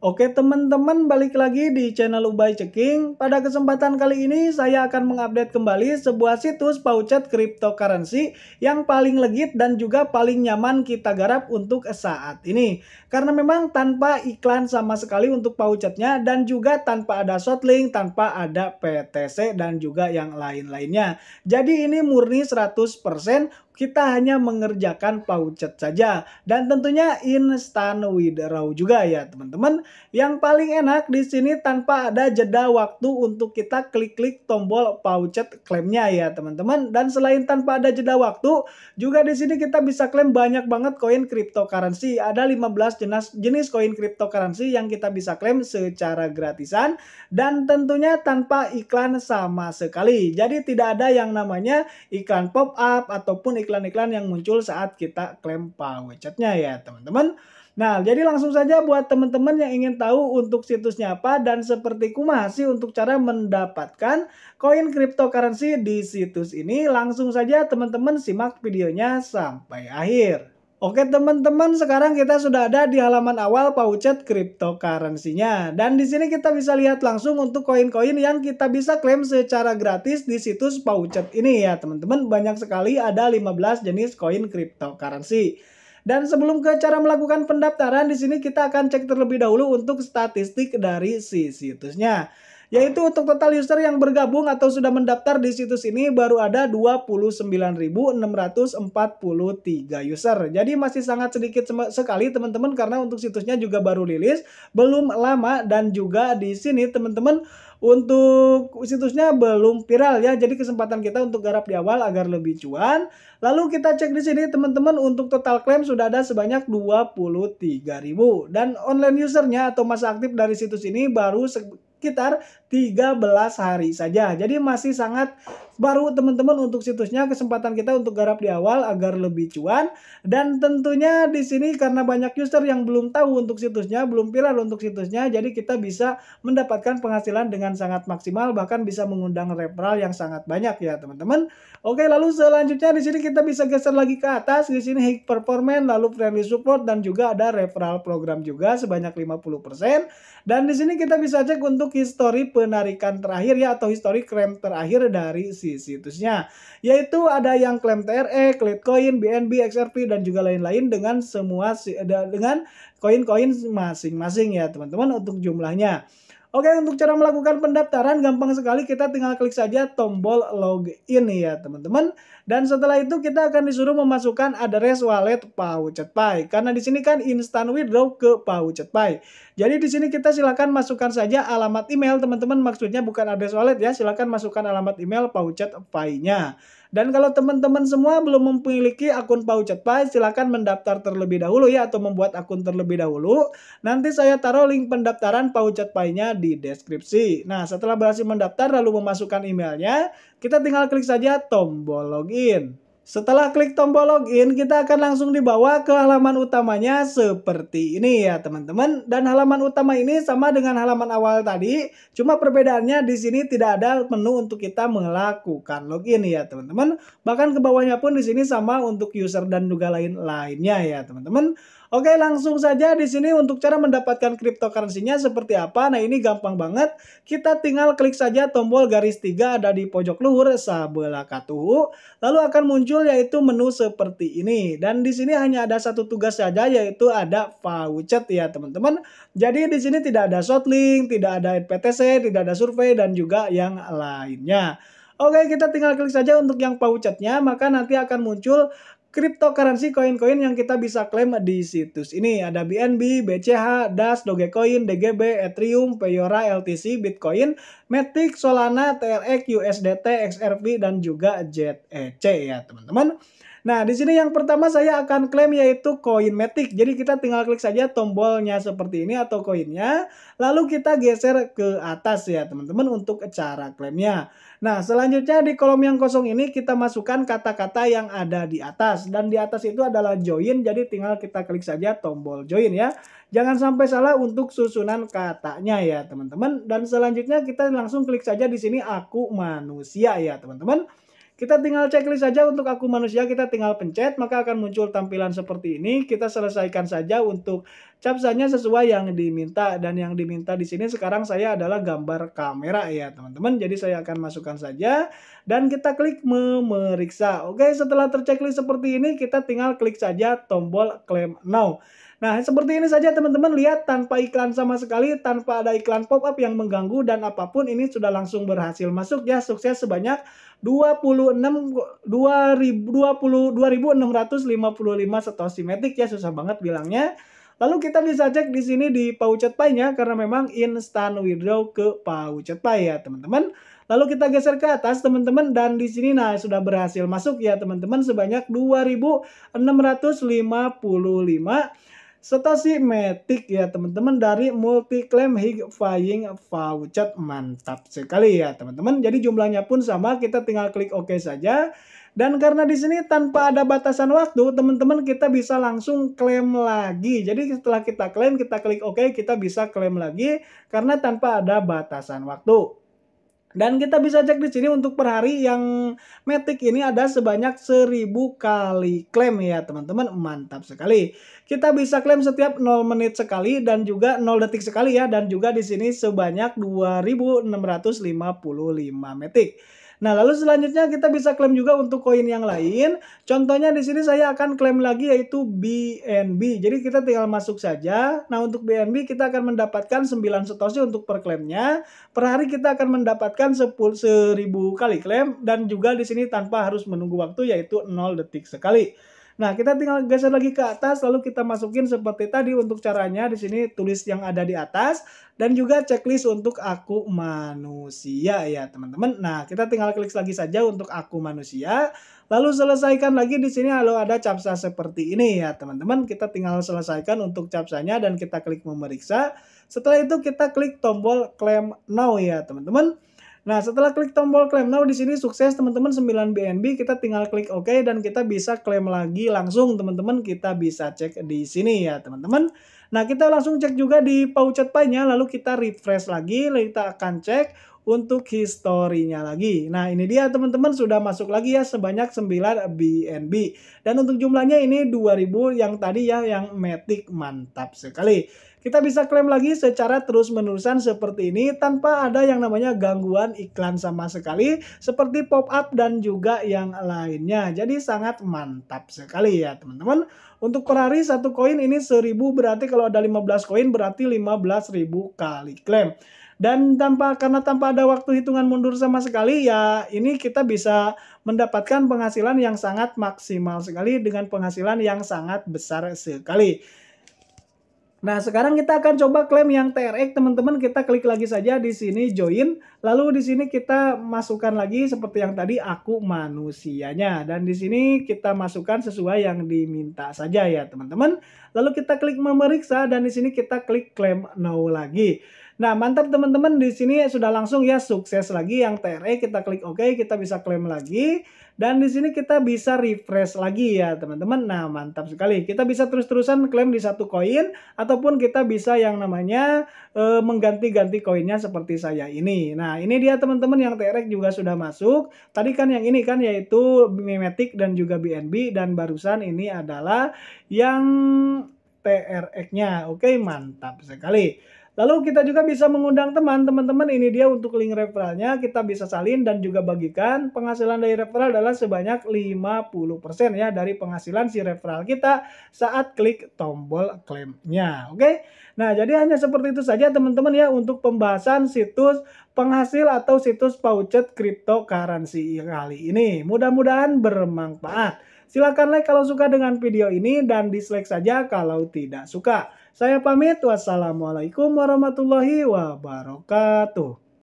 Oke teman-teman balik lagi di channel Ubay Checking. Pada kesempatan kali ini saya akan mengupdate kembali sebuah situs pouchet cryptocurrency yang paling legit dan juga paling nyaman kita garap untuk saat ini. Karena memang tanpa iklan sama sekali untuk pouchetnya dan juga tanpa ada shortlink, tanpa ada PTC dan juga yang lain-lainnya. Jadi ini murni 100% kita hanya mengerjakan paucet saja. Dan tentunya instant withdraw juga ya teman-teman. Yang paling enak di sini tanpa ada jeda waktu untuk kita klik-klik tombol paucet klaimnya ya teman-teman. Dan selain tanpa ada jeda waktu, juga di sini kita bisa klaim banyak banget koin cryptocurrency. Ada 15 jenis jenis koin cryptocurrency yang kita bisa klaim secara gratisan dan tentunya tanpa iklan sama sekali. Jadi tidak ada yang namanya iklan pop up ataupun iklan iklan-iklan yang muncul saat kita klaim power chatnya ya teman-teman. Nah, jadi langsung saja buat teman-teman yang ingin tahu untuk situsnya apa dan seperti kumasi untuk cara mendapatkan koin cryptocurrency di situs ini, langsung saja teman-teman simak videonya sampai akhir. Oke teman-teman, sekarang kita sudah ada di halaman awal pouchet cryptocurrency-nya. Dan di sini kita bisa lihat langsung untuk koin-koin yang kita bisa klaim secara gratis di situs pouchet ini ya teman-teman. Banyak sekali ada 15 jenis koin cryptocurrency. Dan sebelum ke cara melakukan pendaftaran, di sini kita akan cek terlebih dahulu untuk statistik dari si situsnya. Yaitu untuk total user yang bergabung atau sudah mendaftar di situs ini baru ada 29.643 user. Jadi masih sangat sedikit sekali teman-teman karena untuk situsnya juga baru rilis, belum lama dan juga di sini teman-teman untuk situsnya belum viral ya. Jadi kesempatan kita untuk garap di awal agar lebih cuan. Lalu kita cek di sini teman-teman untuk total klaim sudah ada sebanyak 23.000 dan online usernya atau masa aktif dari situs ini baru sekitar 13 hari saja. Jadi masih sangat baru teman-teman untuk situsnya kesempatan kita untuk garap di awal agar lebih cuan dan tentunya di sini karena banyak user yang belum tahu untuk situsnya belum viral untuk situsnya jadi kita bisa mendapatkan penghasilan dengan sangat maksimal bahkan bisa mengundang referral yang sangat banyak ya teman-teman oke lalu selanjutnya di sini kita bisa geser lagi ke atas di sini high performance lalu friendly support dan juga ada referral program juga sebanyak 50% dan di sini kita bisa cek untuk histori penarikan terakhir ya atau histori krem terakhir dari si situsnya. Yaitu ada yang klaim TRE, koin BNB, XRP dan juga lain-lain dengan semua eh, dengan koin-koin masing-masing ya teman-teman untuk jumlahnya. Oke, untuk cara melakukan pendaftaran gampang sekali. Kita tinggal klik saja tombol login ya, teman-teman. Dan setelah itu kita akan disuruh memasukkan address wallet Paucet Pay. Karena di sini kan instant withdraw ke Paucet Pay. Jadi di sini kita silakan masukkan saja alamat email, teman-teman. Maksudnya bukan address wallet ya. Silakan masukkan alamat email Paucet Pay-nya. Dan kalau teman-teman semua belum memiliki akun Paucetpa, silakan mendaftar terlebih dahulu ya atau membuat akun terlebih dahulu. Nanti saya taruh link pendaftaran Paucetpa-nya di deskripsi. Nah, setelah berhasil mendaftar lalu memasukkan emailnya, kita tinggal klik saja tombol login. Setelah klik tombol login, kita akan langsung dibawa ke halaman utamanya seperti ini ya teman-teman. Dan halaman utama ini sama dengan halaman awal tadi, cuma perbedaannya di sini tidak ada menu untuk kita melakukan login ya teman-teman. Bahkan ke bawahnya pun di sini sama untuk user dan juga lain-lainnya ya teman-teman. Oke, langsung saja di sini untuk cara mendapatkan cryptocurrency-nya seperti apa. Nah, ini gampang banget. Kita tinggal klik saja tombol garis tiga ada di pojok luhur sebelah katuhu. Lalu akan muncul yaitu menu seperti ini. Dan di sini hanya ada satu tugas saja yaitu ada voucher ya, teman-teman. Jadi di sini tidak ada short link, tidak ada NPTC, tidak ada survei dan juga yang lainnya. Oke, kita tinggal klik saja untuk yang pouchetnya, maka nanti akan muncul cryptocurrency koin-koin yang kita bisa klaim di situs ini ada BNB, BCH, DAS, Dogecoin, DGB, Ethereum, Payora, LTC, Bitcoin, Matic, Solana, TRX, USDT, XRP dan juga JEC ya teman-teman. Nah, di sini yang pertama saya akan klaim yaitu koin Matic. Jadi kita tinggal klik saja tombolnya seperti ini atau koinnya, lalu kita geser ke atas ya teman-teman untuk cara klaimnya. Nah, selanjutnya di kolom yang kosong ini kita masukkan kata-kata yang ada di atas. Dan di atas itu adalah join, jadi tinggal kita klik saja tombol join ya. Jangan sampai salah untuk susunan katanya ya teman-teman. Dan selanjutnya kita langsung klik saja di sini aku manusia ya teman-teman. Kita tinggal checklist saja untuk aku manusia, kita tinggal pencet, maka akan muncul tampilan seperti ini. Kita selesaikan saja untuk capsanya sesuai yang diminta. Dan yang diminta di sini sekarang saya adalah gambar kamera ya teman-teman. Jadi saya akan masukkan saja dan kita klik memeriksa. Oke, setelah terchecklist seperti ini, kita tinggal klik saja tombol claim now. Nah, seperti ini saja teman-teman lihat tanpa iklan sama sekali, tanpa ada iklan pop-up yang mengganggu dan apapun ini sudah langsung berhasil masuk ya. Sukses sebanyak 26 2655 atau simetrik ya susah banget bilangnya. Lalu kita bisa cek di sini di Pouchet Pay nya karena memang instant withdraw ke Pouchet Pay ya teman-teman. Lalu kita geser ke atas teman-teman dan di sini nah sudah berhasil masuk ya teman-teman sebanyak 2655 serta si Matic ya teman-teman dari multi claim flying voucher mantap sekali ya teman-teman jadi jumlahnya pun sama kita tinggal klik OK saja dan karena di sini tanpa ada batasan waktu teman-teman kita bisa langsung klaim lagi jadi setelah kita klaim kita klik OK kita bisa klaim lagi karena tanpa ada batasan waktu dan kita bisa cek di sini untuk per hari yang metik ini ada sebanyak 1000 kali klaim ya teman-teman. Mantap sekali. Kita bisa klaim setiap 0 menit sekali dan juga 0 detik sekali ya. Dan juga di sini sebanyak 2655 metik. Nah, lalu selanjutnya kita bisa klaim juga untuk koin yang lain. Contohnya di sini saya akan klaim lagi yaitu BNB. Jadi kita tinggal masuk saja. Nah, untuk BNB kita akan mendapatkan 9 satoshi untuk per klaimnya. Per hari kita akan mendapatkan 10 1000 kali klaim dan juga di sini tanpa harus menunggu waktu yaitu 0 detik sekali. Nah, kita tinggal geser lagi ke atas lalu kita masukin seperti tadi untuk caranya di sini tulis yang ada di atas dan juga checklist untuk aku manusia ya, teman-teman. Nah, kita tinggal klik lagi saja untuk aku manusia. Lalu selesaikan lagi di sini lalu ada capsa seperti ini ya, teman-teman. Kita tinggal selesaikan untuk captchanya dan kita klik memeriksa. Setelah itu kita klik tombol claim now ya, teman-teman. Nah, setelah klik tombol claim now di sini sukses teman-teman 9 BNB, kita tinggal klik OK dan kita bisa klaim lagi langsung teman-teman. Kita bisa cek di sini ya, teman-teman. Nah, kita langsung cek juga di Pouchet pay lalu kita refresh lagi, lalu kita akan cek untuk historinya lagi. Nah, ini dia teman-teman sudah masuk lagi ya sebanyak 9 BNB. Dan untuk jumlahnya ini 2000 yang tadi ya yang Matic mantap sekali. Kita bisa klaim lagi secara terus-menerusan seperti ini tanpa ada yang namanya gangguan iklan sama sekali seperti pop-up dan juga yang lainnya. Jadi sangat mantap sekali ya teman-teman. Untuk per hari satu koin ini 1000 berarti kalau ada 15 koin berarti 15.000 kali klaim. Dan tanpa karena tanpa ada waktu hitungan mundur sama sekali ya ini kita bisa mendapatkan penghasilan yang sangat maksimal sekali dengan penghasilan yang sangat besar sekali. Nah, sekarang kita akan coba klaim yang TRX, teman-teman. Kita klik lagi saja di sini join, lalu di sini kita masukkan lagi seperti yang tadi aku manusianya dan di sini kita masukkan sesuai yang diminta saja ya, teman-teman. Lalu kita klik memeriksa dan di sini kita klik klaim now lagi. Nah, mantap teman-teman di sini sudah langsung ya sukses lagi yang TRE kita klik OK, kita bisa klaim lagi dan di sini kita bisa refresh lagi ya teman-teman. Nah, mantap sekali. Kita bisa terus-terusan klaim di satu koin ataupun kita bisa yang namanya e, mengganti-ganti koinnya seperti saya ini. Nah, ini dia teman-teman yang TRE juga sudah masuk. Tadi kan yang ini kan yaitu Mimetic dan juga BNB dan barusan ini adalah yang TRX-nya. Oke, mantap sekali. Lalu kita juga bisa mengundang teman, teman-teman ini dia untuk link referralnya kita bisa salin dan juga bagikan. Penghasilan dari referral adalah sebanyak 50% ya dari penghasilan si referral kita saat klik tombol klaimnya. Oke. Okay? Nah, jadi hanya seperti itu saja teman-teman ya untuk pembahasan situs penghasil atau situs paucet cryptocurrency kali ini. Mudah-mudahan bermanfaat. Silahkan like kalau suka dengan video ini dan dislike saja kalau tidak suka. Saya pamit. Wassalamualaikum warahmatullahi wabarakatuh.